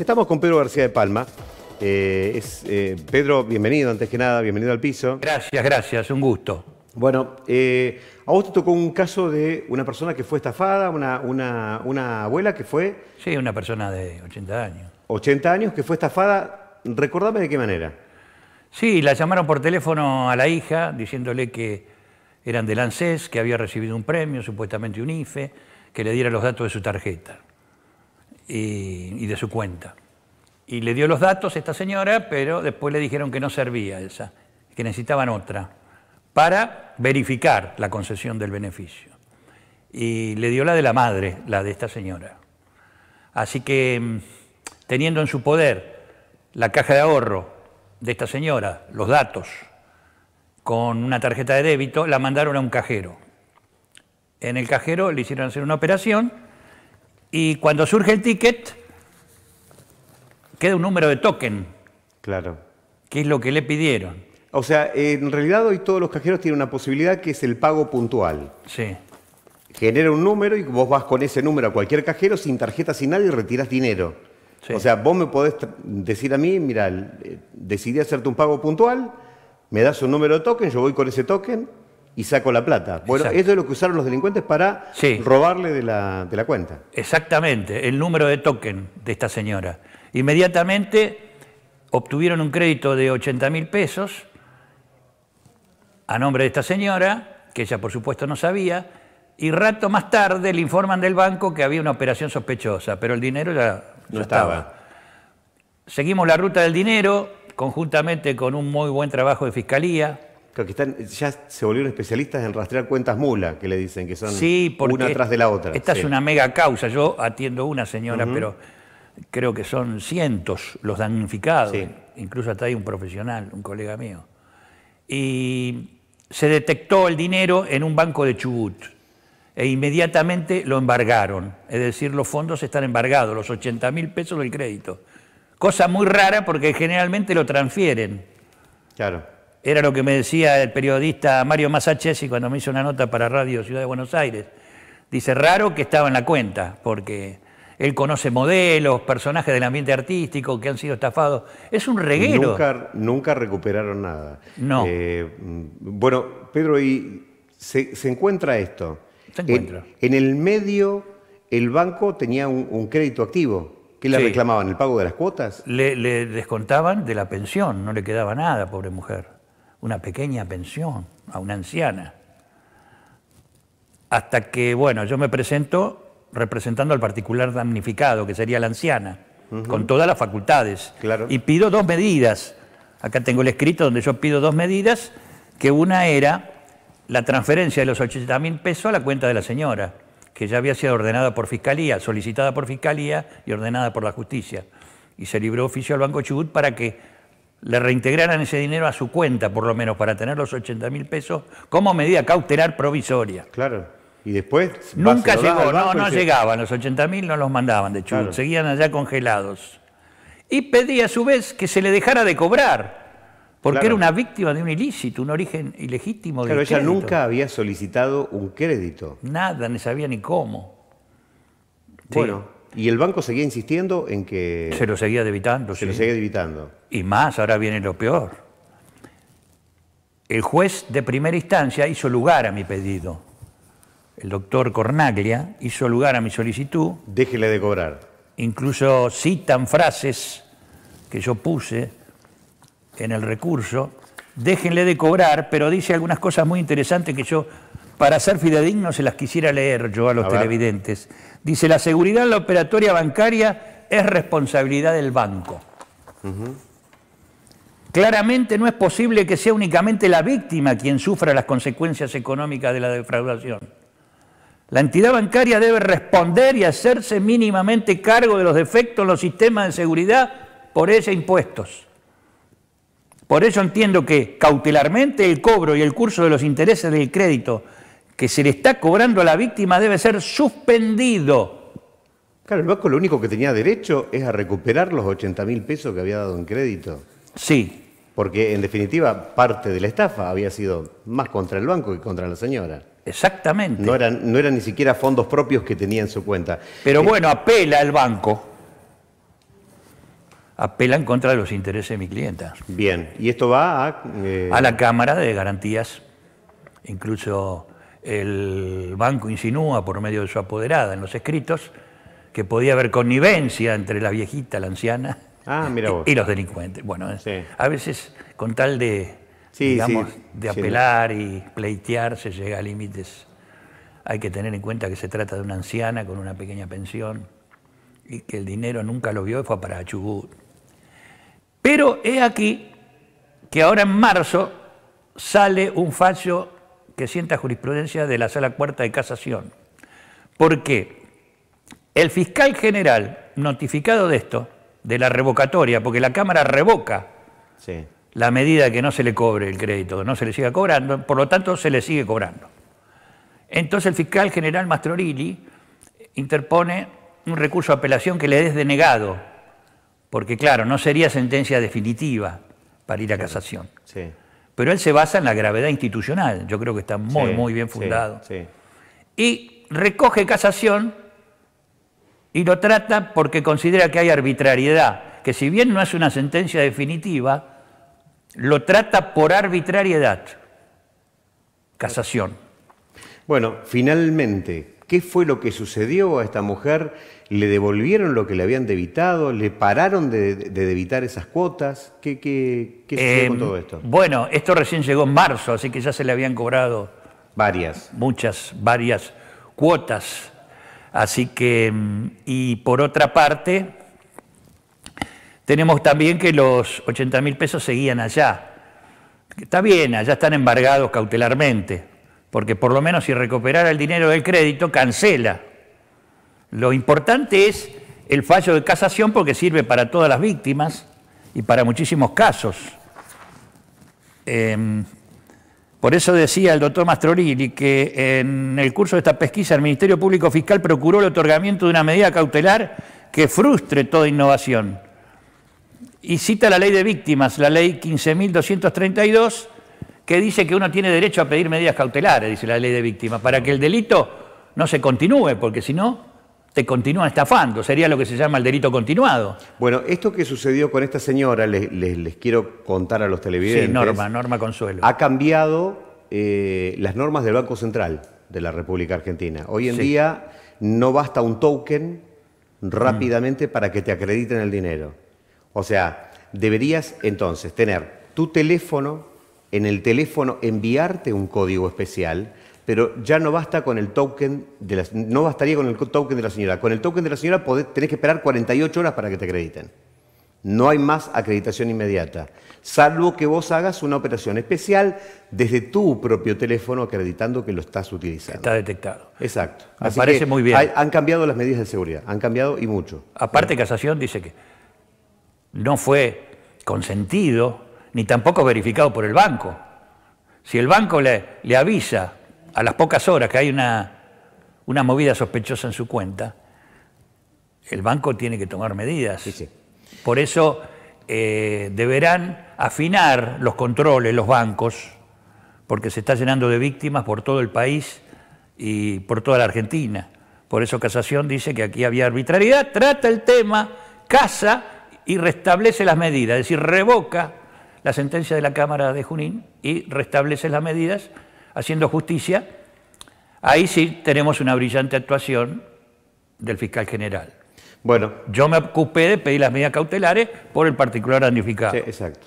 Estamos con Pedro García de Palma. Eh, es, eh, Pedro, bienvenido antes que nada, bienvenido al piso. Gracias, gracias, un gusto. Bueno, eh, a vos te tocó un caso de una persona que fue estafada, una, abuela que fue... Sí, una persona de 80 años. 80 años que fue estafada, recordame de qué manera. Sí, la llamaron por teléfono a la hija diciéndole que eran del ANSES, que había recibido un premio, supuestamente un IFE, que le diera los datos de su tarjeta y, de su cuenta. Y le dio los datos a esta señora, pero después le dijeron que no servía esa, que necesitaban otra, para verificar la concesión del beneficio. Y le dio la de la madre, la de esta señora. Así que, mm, teniendo en su poder la caja de ahorro de esta señora, los datos, con una tarjeta de débito, la mandaron a un cajero. En el cajero le hicieron hacer una operación y cuando surge el ticket, queda un número de token. Claro. qué es lo que le pidieron. O sea, en realidad hoy todos los cajeros tienen una posibilidad que es el pago puntual. Sí. Genera un número y vos vas con ese número a cualquier cajero sin tarjeta, sin nadie, y retiras dinero. O sea, vos me podés decir a mí, mira, eh, decidí hacerte un pago puntual, me das un número de token, yo voy con ese token, y saco la plata. Bueno, eso es lo que usaron los delincuentes para robarle de la, cuenta. Exactamente, el número de token de esta señora. Inmediatamente obtuvieron un crédito de 80 mil pesos a nombre de esta señora, que ella por supuesto no sabía, y rato más tarde le informan del banco que había una operación sospechosa, pero el dinero ya no estaba. Seguimos la ruta del dinero, conjuntamente con un muy buen trabajo de fiscalía, que están, ya se volvieron especialistas en rastrear cuentas mula, que le dicen, que son una tras de la otra. Esta es una mega causa. Yo atiendo una señora, pero creo que son cientos los damnificados. Incluso hasta hay un profesional, un colega mío. Y se detectó el dinero en un banco de Chubut e inmediatamente lo embargaron. Es decir, los fondos están embargados, los 80 mil pesos del crédito. Cosa muy rara porque generalmente lo transfieren. Claro. Era lo que me decía el periodista Mario Masachesi cuando me hizo una nota para Radio Ciudad de Buenos Aires. Dice, raro que estaba en la cuenta, porque él conoce modelos, personajes del ambiente artístico que han sido estafados. Es un reguero. Nunca, recuperaron nada. No. Eh, bueno, Pedro, y se, encuentra esto. Se encuentra. En, el medio, el banco tenía un, crédito activo. ¿Qué le reclamaban? ¿El pago de las cuotas? le descontaban de la pensión, no le quedaba nada, pobre mujer una pequeña pensión a una anciana. Hasta que, bueno, yo me presento representando al particular damnificado, que sería la anciana, con todas las facultades. Y pido dos medidas. Acá tengo el escrito donde yo pido dos medidas, que una era la transferencia de los 80 mil pesos a la cuenta de la señora, que ya había sido ordenada por fiscalía, solicitada por fiscalía y ordenada por la justicia. Y se libró oficio al Banco Chubut para que le reintegraran ese dinero a su cuenta, por lo menos, para tener los 80 mil pesos como medida cautelar provisoria. Claro. ¿Y después? Nunca llegó, no, llegaban, los 80 mil no los mandaban, de hecho, seguían allá congelados. Y pedía a su vez que se le dejara de cobrar, porque era una víctima de un ilícito, un origen ilegítimo. de. Pero ella nunca había solicitado un crédito. Nada, ni sabía ni cómo. Bueno. Y el banco seguía insistiendo en que... Se lo seguía debitando. Se lo seguía debitando. Y más, ahora viene lo peor. El juez de primera instancia hizo lugar a mi pedido. El doctor Cornaglia hizo lugar a mi solicitud. Déjenle de cobrar. Incluso citan frases que yo puse en el recurso. Déjenle de cobrar, pero dice algunas cosas muy interesantes que yo para ser fidedigno se las quisiera leer yo a los televidentes. Dice, la seguridad en la operatoria bancaria es responsabilidad del banco. Claramente no es posible que sea únicamente la víctima quien sufra las consecuencias económicas de la defraudación. La entidad bancaria debe responder y hacerse mínimamente cargo de los defectos en los sistemas de seguridad por ella impuestos. Por eso entiendo que cautelarmente el cobro y el curso de los intereses del crédito que se le está cobrando a la víctima debe ser suspendido. Claro, el banco lo único que tenía derecho es a recuperar los 80 mil pesos que había dado en crédito. Sí. Porque en definitiva parte de la estafa había sido más contra el banco que contra la señora. Exactamente. No eran, no eran ni siquiera fondos propios que tenía en su cuenta. Pero eh, bueno, apela el banco. Apela en contra de los intereses de mi clienta. Bien, y esto va a... Eh, a la Cámara de Garantías, incluso el banco insinúa por medio de su apoderada en los escritos que podía haber connivencia entre la viejita, la anciana ah, y los delincuentes. Bueno, a veces con tal de, de apelar y pleitear se llega a límites. Hay que tener en cuenta que se trata de una anciana con una pequeña pensión y que el dinero nunca lo vio y fue para Chubut. Pero he aquí que ahora en marzo sale un fallo que sienta jurisprudencia de la Sala Cuarta de Casación. Porque el fiscal general, notificado de esto, de la revocatoria, porque la Cámara revoca la medida que no se le cobre el crédito, no se le siga cobrando, por lo tanto se le sigue cobrando. Entonces el fiscal general Mastrorilli interpone un recurso de apelación que le es denegado, porque claro, no sería sentencia definitiva para ir a casación. Sí. Pero él se basa en la gravedad institucional, yo creo que está muy, muy bien fundado. Y recoge casación y lo trata porque considera que hay arbitrariedad, que si bien no es una sentencia definitiva, lo trata por arbitrariedad. Casación. Bueno, finalmente, ¿Qué fue lo que sucedió a esta mujer? ¿Le devolvieron lo que le habían debitado? ¿Le pararon de, de debitar esas cuotas? ¿Qué, sucedió con em, todo esto? Bueno, esto recién llegó en marzo, así que ya se le habían cobrado. Varias. Muchas, varias cuotas. Así que, em, y por otra parte, tenemos también que los 80 mil pesos seguían allá. Está bien, allá están embargados cautelarmente porque por lo menos si recuperara el dinero del crédito, cancela. Lo importante es el fallo de casación porque sirve para todas las víctimas y para muchísimos casos. Em, por eso decía el doctor Mastrolini que en el curso de esta pesquisa el Ministerio Público Fiscal procuró el otorgamiento de una medida cautelar que frustre toda innovación. Y cita la ley de víctimas, la ley 15.232, que dice que uno tiene derecho a pedir medidas cautelares, dice la ley de víctimas, para que el delito no se continúe, porque si no, te continúan estafando, sería lo que se llama el delito continuado. Bueno, esto que sucedió con esta señora, les, quiero contar a los televidentes. Sí, Norma, Norma Consuelo. Ha cambiado eh, las normas del Banco Central de la República Argentina. Hoy en día no basta un token rápidamente mm. para que te acrediten el dinero. O sea, deberías entonces tener tu teléfono en el teléfono enviarte un código especial, pero ya no basta con el token de la, no bastaría con el token de la señora. Con el token de la señora tenés que esperar 48 horas para que te acrediten. No hay más acreditación inmediata, salvo que vos hagas una operación especial desde tu propio teléfono acreditando que lo estás utilizando. Está detectado. Exacto. Aparece muy bien. han cambiado las medidas de seguridad, han cambiado y mucho. Aparte, Casación dice que no fue consentido ni tampoco verificado por el banco. Si el banco le, avisa a las pocas horas que hay una, una, movida sospechosa en su cuenta, el banco tiene que tomar medidas. Por eso eh, deberán afinar los controles, los bancos, porque se está llenando de víctimas por todo el país y por toda la Argentina. Por eso Casación dice que aquí había arbitrariedad, trata el tema, casa y restablece las medidas, es decir, revoca la sentencia de la Cámara de Junín y restablece las medidas haciendo justicia. Ahí sí tenemos una brillante actuación del fiscal general. Bueno. Yo me ocupé de pedir las medidas cautelares por el particular damnificado. Sí, exacto.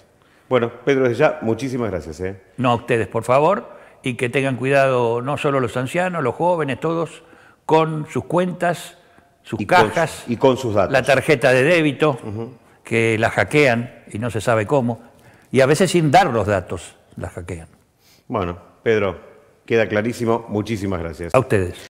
Bueno, Pedro, desde ya, muchísimas gracias. ¿eh? No a ustedes, por favor, y que tengan cuidado no solo los ancianos, los jóvenes, todos, con sus cuentas, sus cajas. y con sus La tarjeta de débito, que la hackean y no se sabe cómo y a veces sin dar los datos las hackean. Bueno, Pedro, queda clarísimo. Muchísimas gracias. A ustedes.